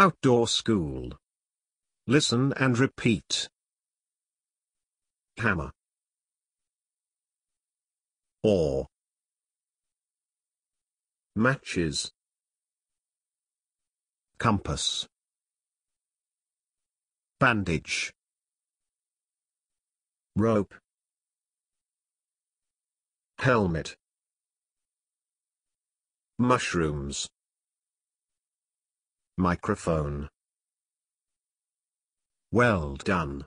Outdoor School. Listen and repeat. Hammer. Or. Matches. Compass. Bandage. Rope. Helmet. Mushrooms. Microphone. Well done.